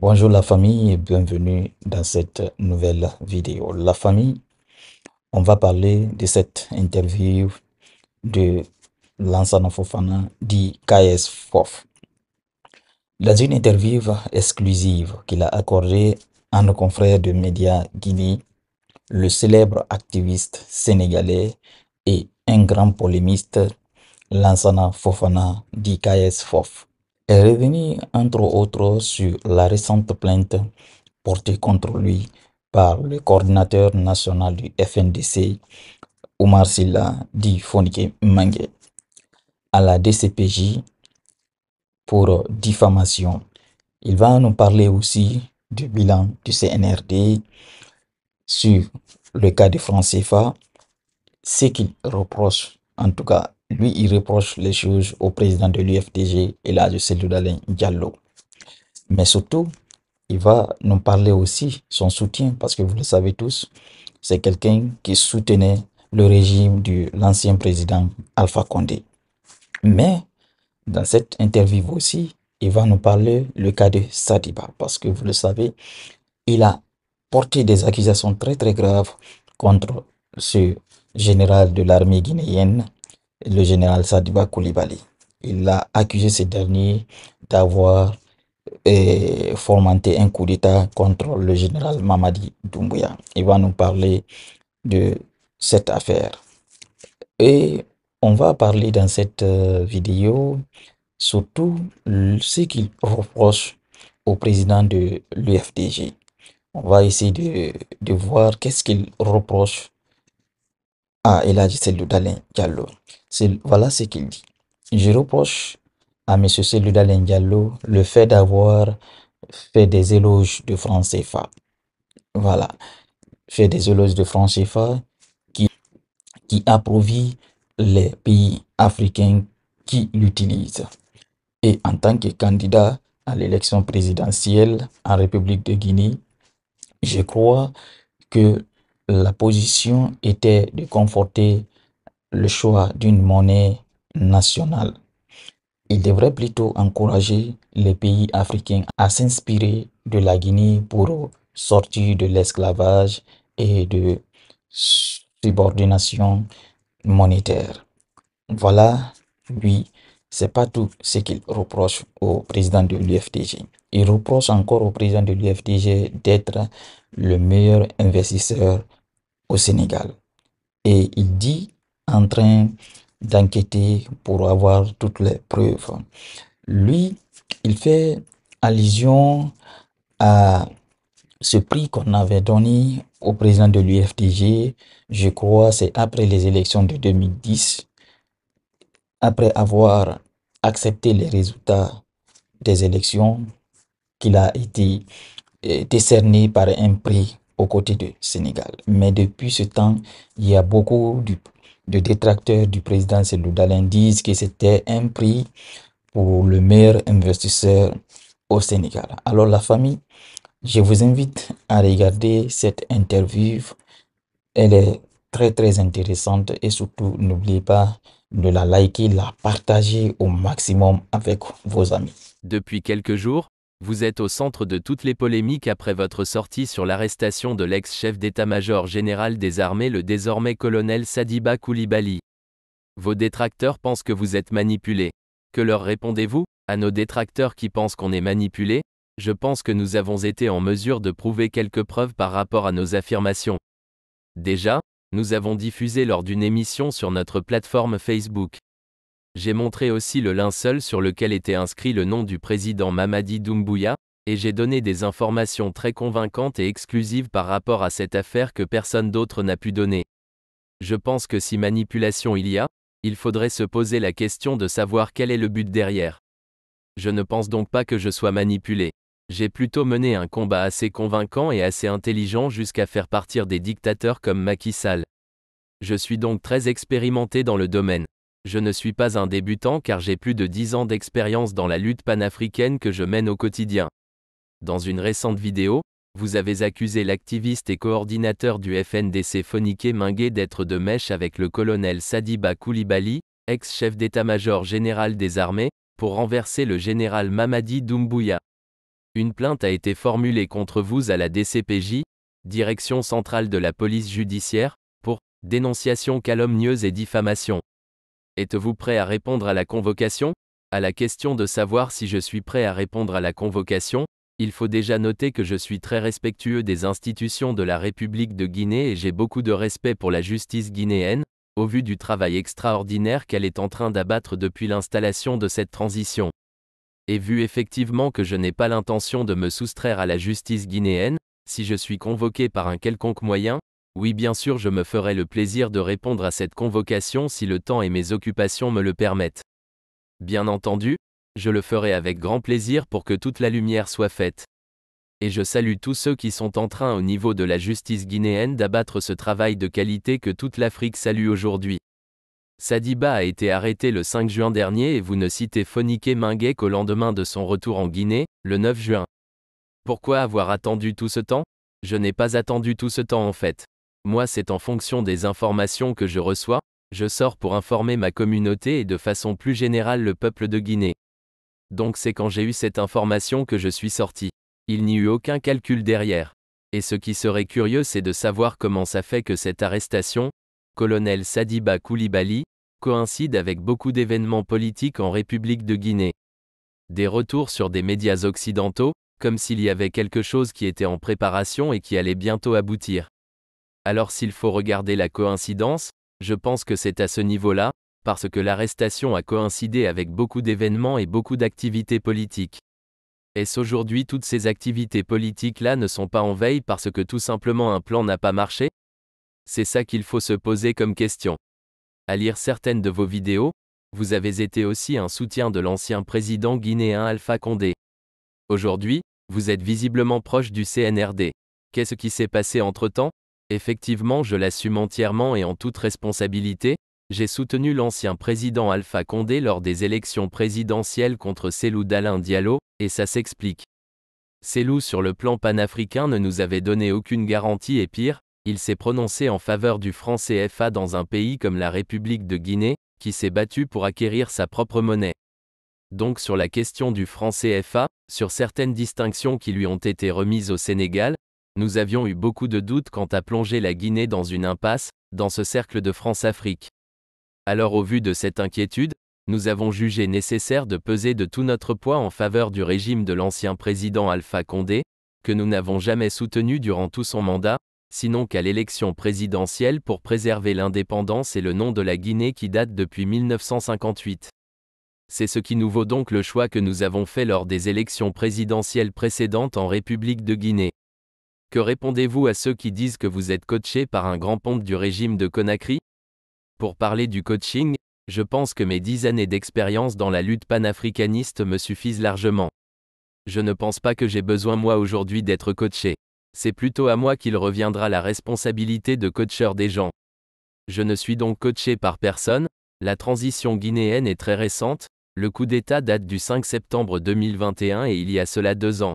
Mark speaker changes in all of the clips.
Speaker 1: Bonjour la famille et bienvenue dans cette nouvelle vidéo. La famille, on va parler de cette interview de Lansana Fofana dit KS Fof. Dans une interview exclusive qu'il a accordée à nos confrères de Média Guinée, le célèbre activiste sénégalais et un grand polémiste Lansana Fofana dit KS Fof est revenu entre autres sur la récente plainte portée contre lui par le coordinateur national du FNDC, Omar Silla, dit Fonike Mange, à la DCPJ pour diffamation. Il va nous parler aussi du bilan du CNRD sur le cas de France CFA, ce qu'il reproche en tout cas lui, il reproche les choses au président de l'UFTG, Elhadji Seloudalin Diallo. Mais surtout, il va nous parler aussi son soutien, parce que vous le savez tous, c'est quelqu'un qui soutenait le régime de l'ancien président Alpha Condé. Mais dans cette interview aussi, il va nous parler le cas de Sadiba, parce que vous le savez, il a porté des accusations très très graves contre ce général de l'armée guinéenne le général Sadiba Koulibaly. Il a accusé ce dernier d'avoir euh, un coup d'État contre le général Mamadi Doumbouya. Il va nous parler de cette affaire. Et on va parler dans cette euh, vidéo surtout ce qu'il reproche au président de l'UFDG. On va essayer de, de voir qu'est-ce qu'il reproche ah, il a dit Diallo. Voilà ce qu'il dit. Je reproche à M. Seloudalin Diallo le fait d'avoir fait des éloges de France CFA. Voilà. Fait des éloges de France CFA qui, qui approuvit les pays africains qui l'utilisent. Et en tant que candidat à l'élection présidentielle en République de Guinée, je crois que la position était de conforter le choix d'une monnaie nationale. Il devrait plutôt encourager les pays africains à s'inspirer de la Guinée pour sortir de l'esclavage et de subordination monétaire. Voilà, lui, c'est pas tout ce qu'il reproche au président de l'UFTG. Il reproche encore au président de l'UFTG d'être le meilleur investisseur au Sénégal. Et il dit en train d'enquêter pour avoir toutes les preuves. Lui, il fait allusion à ce prix qu'on avait donné au président de l'UFDG, je crois, c'est après les élections de 2010, après avoir accepté les résultats des élections, qu'il a été euh, décerné par un prix côté côtés du Sénégal. Mais depuis ce temps, il y a beaucoup de, détracteurs du président Seloudalin qui disent que c'était un prix pour le meilleur investisseur au Sénégal. Alors la famille, je vous invite à regarder cette interview. Elle est très très intéressante et surtout n'oubliez pas de la liker, la partager au maximum avec vos amis.
Speaker 2: Depuis quelques jours, vous êtes au centre de toutes les polémiques après votre sortie sur l'arrestation de l'ex-chef d'état-major général des armées le désormais colonel Sadiba Koulibaly. Vos détracteurs pensent que vous êtes manipulé. Que leur répondez-vous À nos détracteurs qui pensent qu'on est manipulé Je pense que nous avons été en mesure de prouver quelques preuves par rapport à nos affirmations. Déjà, nous avons diffusé lors d'une émission sur notre plateforme Facebook j'ai montré aussi le linceul sur lequel était inscrit le nom du président Mamadi Doumbouya, et j'ai donné des informations très convaincantes et exclusives par rapport à cette affaire que personne d'autre n'a pu donner. Je pense que si manipulation il y a, il faudrait se poser la question de savoir quel est le but derrière. Je ne pense donc pas que je sois manipulé. J'ai plutôt mené un combat assez convaincant et assez intelligent jusqu'à faire partir des dictateurs comme Macky Sall. Je suis donc très expérimenté dans le domaine. Je ne suis pas un débutant car j'ai plus de 10 ans d'expérience dans la lutte panafricaine que je mène au quotidien. Dans une récente vidéo, vous avez accusé l'activiste et coordinateur du FNDC Foniké Mingué d'être de mèche avec le colonel Sadiba Koulibaly, ex-chef d'état-major général des armées, pour renverser le général Mamadi Doumbouya. Une plainte a été formulée contre vous à la DCPJ, Direction centrale de la police judiciaire, pour dénonciation calomnieuse et diffamation. Êtes-vous prêt à répondre à la convocation À la question de savoir si je suis prêt à répondre à la convocation, il faut déjà noter que je suis très respectueux des institutions de la République de Guinée et j'ai beaucoup de respect pour la justice guinéenne, au vu du travail extraordinaire qu'elle est en train d'abattre depuis l'installation de cette transition. Et vu effectivement que je n'ai pas l'intention de me soustraire à la justice guinéenne, si je suis convoqué par un quelconque moyen, oui bien sûr je me ferai le plaisir de répondre à cette convocation si le temps et mes occupations me le permettent. Bien entendu, je le ferai avec grand plaisir pour que toute la lumière soit faite. Et je salue tous ceux qui sont en train au niveau de la justice guinéenne d'abattre ce travail de qualité que toute l'Afrique salue aujourd'hui. Sadiba a été arrêté le 5 juin dernier et vous ne citez Fonike Minguet qu'au lendemain de son retour en Guinée, le 9 juin. Pourquoi avoir attendu tout ce temps Je n'ai pas attendu tout ce temps en fait moi c'est en fonction des informations que je reçois, je sors pour informer ma communauté et de façon plus générale le peuple de Guinée. Donc c'est quand j'ai eu cette information que je suis sorti. Il n'y eut aucun calcul derrière. Et ce qui serait curieux c'est de savoir comment ça fait que cette arrestation, colonel Sadiba Koulibaly, coïncide avec beaucoup d'événements politiques en République de Guinée. Des retours sur des médias occidentaux, comme s'il y avait quelque chose qui était en préparation et qui allait bientôt aboutir. Alors s'il faut regarder la coïncidence, je pense que c'est à ce niveau-là, parce que l'arrestation a coïncidé avec beaucoup d'événements et beaucoup d'activités politiques. Est-ce aujourd'hui toutes ces activités politiques-là ne sont pas en veille parce que tout simplement un plan n'a pas marché C'est ça qu'il faut se poser comme question. À lire certaines de vos vidéos, vous avez été aussi un soutien de l'ancien président guinéen Alpha Condé. Aujourd'hui, vous êtes visiblement proche du CNRD. Qu'est-ce qui s'est passé entre-temps Effectivement, je l'assume entièrement et en toute responsabilité, j'ai soutenu l'ancien président Alpha Condé lors des élections présidentielles contre Célou d'Alain Diallo, et ça s'explique. Célou sur le plan panafricain ne nous avait donné aucune garantie et pire, il s'est prononcé en faveur du franc CFA dans un pays comme la République de Guinée, qui s'est battu pour acquérir sa propre monnaie. Donc sur la question du franc CFA, sur certaines distinctions qui lui ont été remises au Sénégal, nous avions eu beaucoup de doutes quant à plonger la Guinée dans une impasse, dans ce cercle de France-Afrique. Alors au vu de cette inquiétude, nous avons jugé nécessaire de peser de tout notre poids en faveur du régime de l'ancien président Alpha Condé, que nous n'avons jamais soutenu durant tout son mandat, sinon qu'à l'élection présidentielle pour préserver l'indépendance et le nom de la Guinée qui date depuis 1958. C'est ce qui nous vaut donc le choix que nous avons fait lors des élections présidentielles précédentes en République de Guinée. Que répondez-vous à ceux qui disent que vous êtes coaché par un grand pompe du régime de Conakry Pour parler du coaching, je pense que mes dix années d'expérience dans la lutte panafricaniste me suffisent largement. Je ne pense pas que j'ai besoin moi aujourd'hui d'être coaché. C'est plutôt à moi qu'il reviendra la responsabilité de coacheur des gens. Je ne suis donc coaché par personne, la transition guinéenne est très récente, le coup d'État date du 5 septembre 2021 et il y a cela deux ans.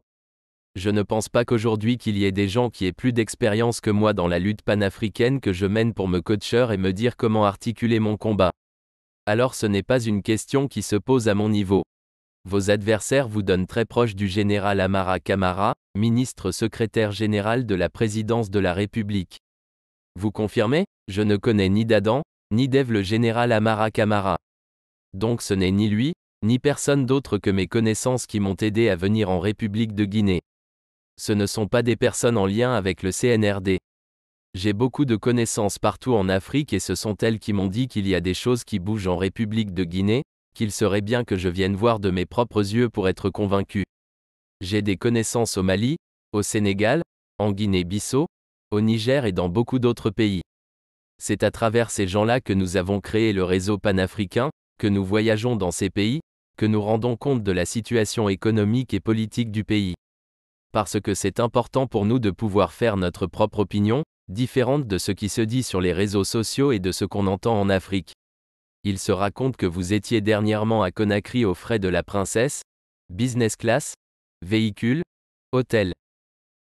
Speaker 2: Je ne pense pas qu'aujourd'hui qu'il y ait des gens qui aient plus d'expérience que moi dans la lutte panafricaine que je mène pour me coacher et me dire comment articuler mon combat. Alors ce n'est pas une question qui se pose à mon niveau. Vos adversaires vous donnent très proche du général Amara Kamara, ministre secrétaire général de la présidence de la République. Vous confirmez Je ne connais ni d'Adam, ni Dev le général Amara Kamara. Donc ce n'est ni lui, ni personne d'autre que mes connaissances qui m'ont aidé à venir en République de Guinée ce ne sont pas des personnes en lien avec le CNRD. J'ai beaucoup de connaissances partout en Afrique et ce sont elles qui m'ont dit qu'il y a des choses qui bougent en République de Guinée, qu'il serait bien que je vienne voir de mes propres yeux pour être convaincu. J'ai des connaissances au Mali, au Sénégal, en Guinée-Bissau, au Niger et dans beaucoup d'autres pays. C'est à travers ces gens-là que nous avons créé le réseau panafricain, que nous voyageons dans ces pays, que nous rendons compte de la situation économique et politique du pays parce que c'est important pour nous de pouvoir faire notre propre opinion, différente de ce qui se dit sur les réseaux sociaux et de ce qu'on entend en Afrique. Il se raconte que vous étiez dernièrement à Conakry aux frais de la princesse, business class, véhicule, hôtel.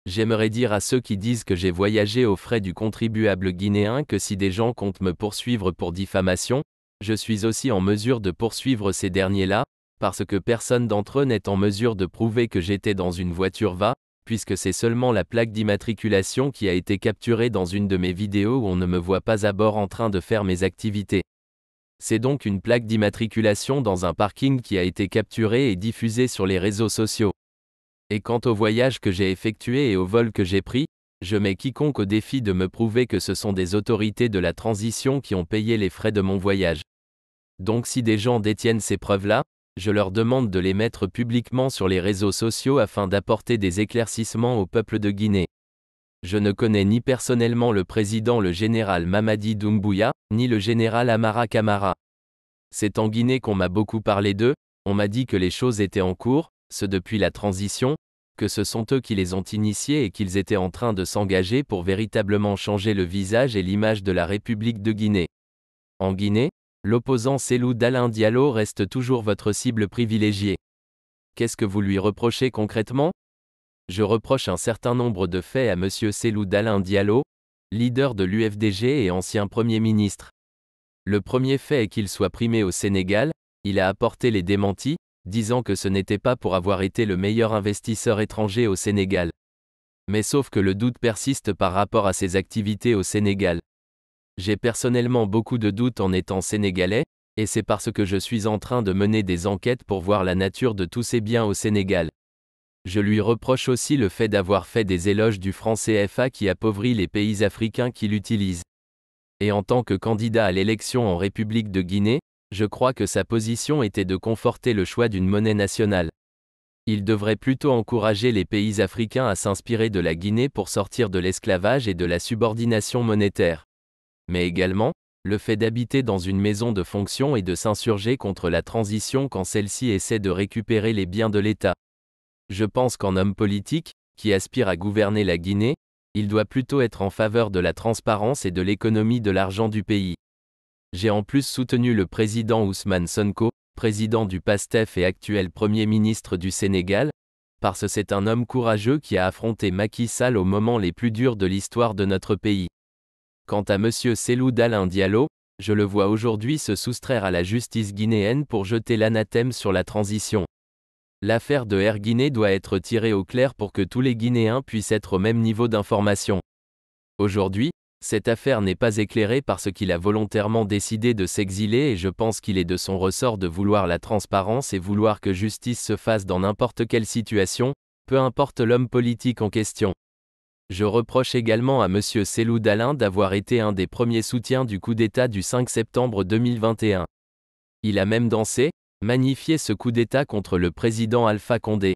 Speaker 2: J'aimerais dire à ceux qui disent que j'ai voyagé aux frais du contribuable guinéen que si des gens comptent me poursuivre pour diffamation, je suis aussi en mesure de poursuivre ces derniers-là, parce que personne d'entre eux n'est en mesure de prouver que j'étais dans une voiture va, puisque c'est seulement la plaque d'immatriculation qui a été capturée dans une de mes vidéos où on ne me voit pas à bord en train de faire mes activités. C'est donc une plaque d'immatriculation dans un parking qui a été capturée et diffusée sur les réseaux sociaux. Et quant au voyage que j'ai effectué et au vol que j'ai pris, je mets quiconque au défi de me prouver que ce sont des autorités de la transition qui ont payé les frais de mon voyage. Donc si des gens détiennent ces preuves-là, je leur demande de les mettre publiquement sur les réseaux sociaux afin d'apporter des éclaircissements au peuple de Guinée. Je ne connais ni personnellement le président le général Mamadi Doumbouya, ni le général Amara Kamara. C'est en Guinée qu'on m'a beaucoup parlé d'eux, on m'a dit que les choses étaient en cours, ce depuis la transition, que ce sont eux qui les ont initiés et qu'ils étaient en train de s'engager pour véritablement changer le visage et l'image de la République de Guinée. En Guinée, L'opposant Célou d'Alain Diallo reste toujours votre cible privilégiée. Qu'est-ce que vous lui reprochez concrètement Je reproche un certain nombre de faits à M. Célou d'Alain Diallo, leader de l'UFDG et ancien Premier ministre. Le premier fait est qu'il soit primé au Sénégal, il a apporté les démentis, disant que ce n'était pas pour avoir été le meilleur investisseur étranger au Sénégal. Mais sauf que le doute persiste par rapport à ses activités au Sénégal. J'ai personnellement beaucoup de doutes en étant sénégalais, et c'est parce que je suis en train de mener des enquêtes pour voir la nature de tous ces biens au Sénégal. Je lui reproche aussi le fait d'avoir fait des éloges du franc CFA qui appauvrit les pays africains qui l'utilisent. Et en tant que candidat à l'élection en République de Guinée, je crois que sa position était de conforter le choix d'une monnaie nationale. Il devrait plutôt encourager les pays africains à s'inspirer de la Guinée pour sortir de l'esclavage et de la subordination monétaire mais également, le fait d'habiter dans une maison de fonction et de s'insurger contre la transition quand celle-ci essaie de récupérer les biens de l'État. Je pense qu'en homme politique, qui aspire à gouverner la Guinée, il doit plutôt être en faveur de la transparence et de l'économie de l'argent du pays. J'ai en plus soutenu le président Ousmane Sonko, président du PASTEF et actuel Premier ministre du Sénégal, parce que c'est un homme courageux qui a affronté Macky Sall au moment les plus durs de l'histoire de notre pays. Quant à M. Selou d'Alain Diallo, je le vois aujourd'hui se soustraire à la justice guinéenne pour jeter l'anathème sur la transition. L'affaire de Air Guinée doit être tirée au clair pour que tous les Guinéens puissent être au même niveau d'information. Aujourd'hui, cette affaire n'est pas éclairée parce qu'il a volontairement décidé de s'exiler et je pense qu'il est de son ressort de vouloir la transparence et vouloir que justice se fasse dans n'importe quelle situation, peu importe l'homme politique en question. Je reproche également à M. Selou Dalin d'avoir été un des premiers soutiens du coup d'État du 5 septembre 2021. Il a même dansé, magnifié ce coup d'État contre le président Alpha Condé.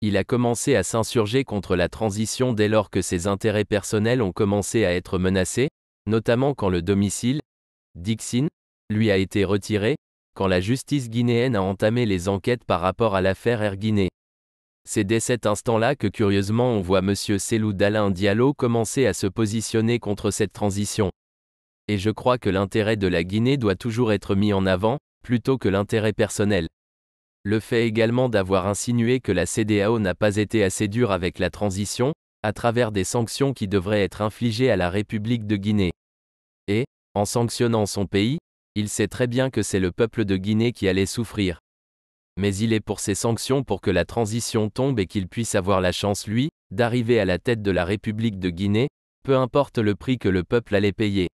Speaker 2: Il a commencé à s'insurger contre la transition dès lors que ses intérêts personnels ont commencé à être menacés, notamment quand le domicile, Dixine, lui a été retiré, quand la justice guinéenne a entamé les enquêtes par rapport à l'affaire Air Guinée. C'est dès cet instant-là que curieusement on voit M. Selou d'Alain Diallo commencer à se positionner contre cette transition. Et je crois que l'intérêt de la Guinée doit toujours être mis en avant, plutôt que l'intérêt personnel. Le fait également d'avoir insinué que la CDAO n'a pas été assez dure avec la transition, à travers des sanctions qui devraient être infligées à la République de Guinée. Et, en sanctionnant son pays, il sait très bien que c'est le peuple de Guinée qui allait souffrir mais il est pour ces sanctions pour que la transition tombe et qu'il puisse avoir la chance, lui, d'arriver à la tête de la République de Guinée, peu importe le prix que le peuple allait payer.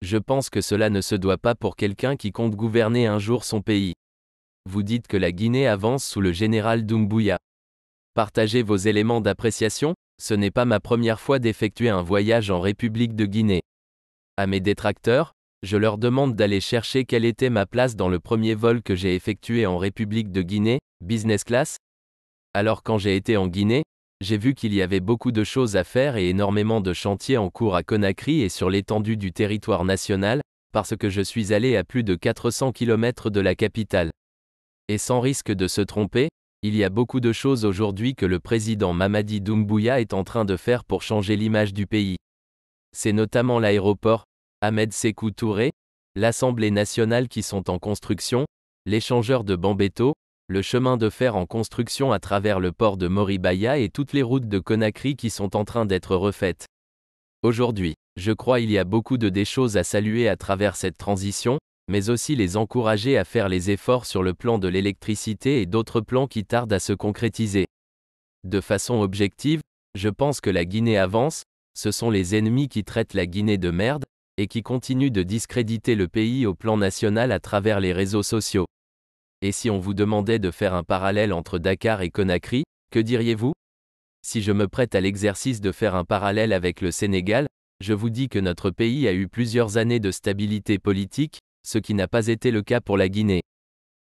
Speaker 2: Je pense que cela ne se doit pas pour quelqu'un qui compte gouverner un jour son pays. Vous dites que la Guinée avance sous le général Doumbouya. Partagez vos éléments d'appréciation, ce n'est pas ma première fois d'effectuer un voyage en République de Guinée. À mes détracteurs, je leur demande d'aller chercher quelle était ma place dans le premier vol que j'ai effectué en République de Guinée, business class. Alors quand j'ai été en Guinée, j'ai vu qu'il y avait beaucoup de choses à faire et énormément de chantiers en cours à Conakry et sur l'étendue du territoire national, parce que je suis allé à plus de 400 km de la capitale. Et sans risque de se tromper, il y a beaucoup de choses aujourd'hui que le président Mamadi Doumbouya est en train de faire pour changer l'image du pays. C'est notamment l'aéroport, Ahmed Sekou Touré, l'Assemblée nationale qui sont en construction, l'échangeur de Bambéto, le chemin de fer en construction à travers le port de Moribaya et toutes les routes de Conakry qui sont en train d'être refaites. Aujourd'hui, je crois il y a beaucoup de des choses à saluer à travers cette transition, mais aussi les encourager à faire les efforts sur le plan de l'électricité et d'autres plans qui tardent à se concrétiser. De façon objective, je pense que la Guinée avance, ce sont les ennemis qui traitent la Guinée de merde, et qui continue de discréditer le pays au plan national à travers les réseaux sociaux. Et si on vous demandait de faire un parallèle entre Dakar et Conakry, que diriez-vous Si je me prête à l'exercice de faire un parallèle avec le Sénégal, je vous dis que notre pays a eu plusieurs années de stabilité politique, ce qui n'a pas été le cas pour la Guinée.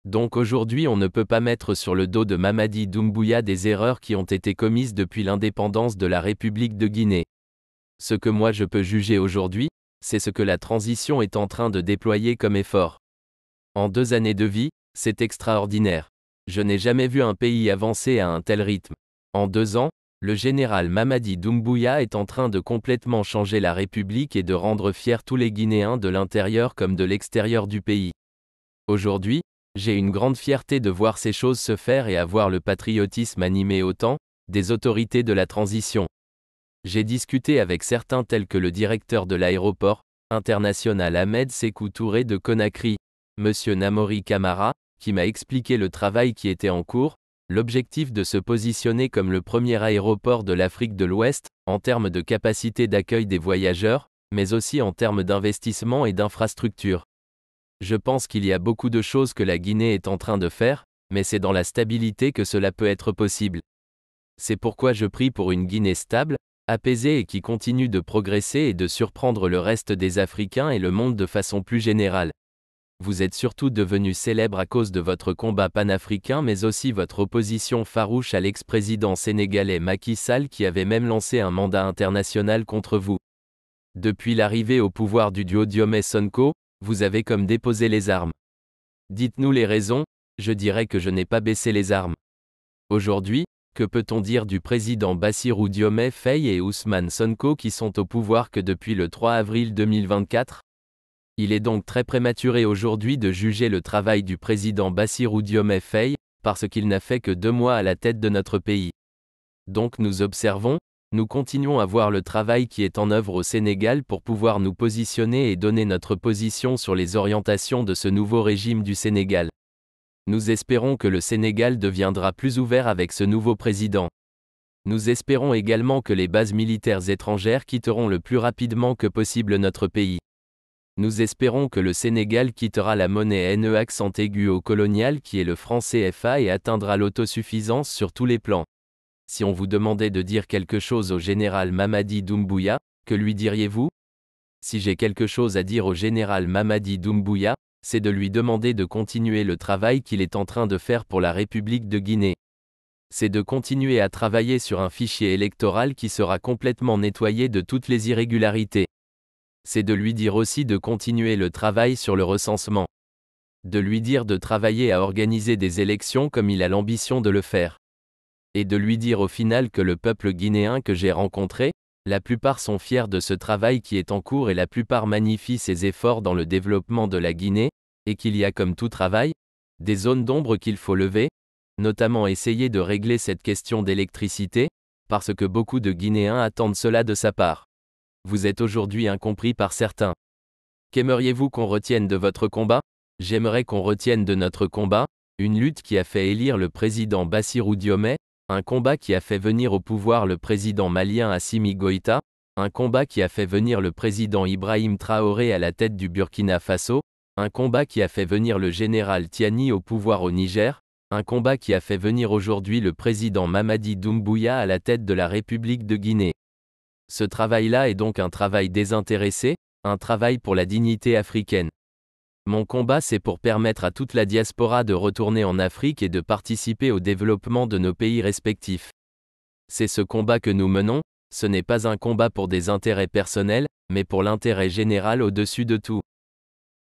Speaker 2: Donc aujourd'hui on ne peut pas mettre sur le dos de Mamadi Doumbouya des erreurs qui ont été commises depuis l'indépendance de la République de Guinée. Ce que moi je peux juger aujourd'hui, c'est ce que la transition est en train de déployer comme effort. En deux années de vie, c'est extraordinaire. Je n'ai jamais vu un pays avancer à un tel rythme. En deux ans, le général Mamadi Doumbouya est en train de complètement changer la République et de rendre fiers tous les Guinéens de l'intérieur comme de l'extérieur du pays. Aujourd'hui, j'ai une grande fierté de voir ces choses se faire et avoir le patriotisme animé autant, des autorités de la transition j'ai discuté avec certains tels que le directeur de l'aéroport international Ahmed Sekou Touré de Conakry, M. Namori Kamara, qui m'a expliqué le travail qui était en cours, l'objectif de se positionner comme le premier aéroport de l'Afrique de l'Ouest, en termes de capacité d'accueil des voyageurs, mais aussi en termes d'investissement et d'infrastructure. Je pense qu'il y a beaucoup de choses que la Guinée est en train de faire, mais c'est dans la stabilité que cela peut être possible. C'est pourquoi je prie pour une Guinée stable, apaisé et qui continue de progresser et de surprendre le reste des Africains et le monde de façon plus générale. Vous êtes surtout devenu célèbre à cause de votre combat panafricain mais aussi votre opposition farouche à l'ex-président sénégalais Macky Sall qui avait même lancé un mandat international contre vous. Depuis l'arrivée au pouvoir du duo Diomé Sonko, vous avez comme déposé les armes. Dites-nous les raisons, je dirais que je n'ai pas baissé les armes. Aujourd'hui, que peut-on dire du président Bassirou Diomaye Faye et Ousmane Sonko qui sont au pouvoir que depuis le 3 avril 2024 Il est donc très prématuré aujourd'hui de juger le travail du président Bassirou Diomaye Faye, parce qu'il n'a fait que deux mois à la tête de notre pays. Donc nous observons, nous continuons à voir le travail qui est en œuvre au Sénégal pour pouvoir nous positionner et donner notre position sur les orientations de ce nouveau régime du Sénégal. Nous espérons que le Sénégal deviendra plus ouvert avec ce nouveau président. Nous espérons également que les bases militaires étrangères quitteront le plus rapidement que possible notre pays. Nous espérons que le Sénégal quittera la monnaie NE accent aigu au colonial qui est le franc CFA et atteindra l'autosuffisance sur tous les plans. Si on vous demandait de dire quelque chose au général Mamadi Doumbouya, que lui diriez-vous Si j'ai quelque chose à dire au général Mamadi Doumbouya, c'est de lui demander de continuer le travail qu'il est en train de faire pour la République de Guinée. C'est de continuer à travailler sur un fichier électoral qui sera complètement nettoyé de toutes les irrégularités. C'est de lui dire aussi de continuer le travail sur le recensement. De lui dire de travailler à organiser des élections comme il a l'ambition de le faire. Et de lui dire au final que le peuple guinéen que j'ai rencontré, la plupart sont fiers de ce travail qui est en cours et la plupart magnifient ses efforts dans le développement de la Guinée, et qu'il y a comme tout travail, des zones d'ombre qu'il faut lever, notamment essayer de régler cette question d'électricité, parce que beaucoup de Guinéens attendent cela de sa part. Vous êtes aujourd'hui incompris par certains. Qu'aimeriez-vous qu'on retienne de votre combat J'aimerais qu'on retienne de notre combat, une lutte qui a fait élire le président Bassirou Diomé, un combat qui a fait venir au pouvoir le président malien Assimi Goïta, un combat qui a fait venir le président Ibrahim Traoré à la tête du Burkina Faso, un combat qui a fait venir le général Tiani au pouvoir au Niger, un combat qui a fait venir aujourd'hui le président Mamadi Doumbouya à la tête de la République de Guinée. Ce travail-là est donc un travail désintéressé, un travail pour la dignité africaine. Mon combat c'est pour permettre à toute la diaspora de retourner en Afrique et de participer au développement de nos pays respectifs. C'est ce combat que nous menons, ce n'est pas un combat pour des intérêts personnels, mais pour l'intérêt général au-dessus de tout.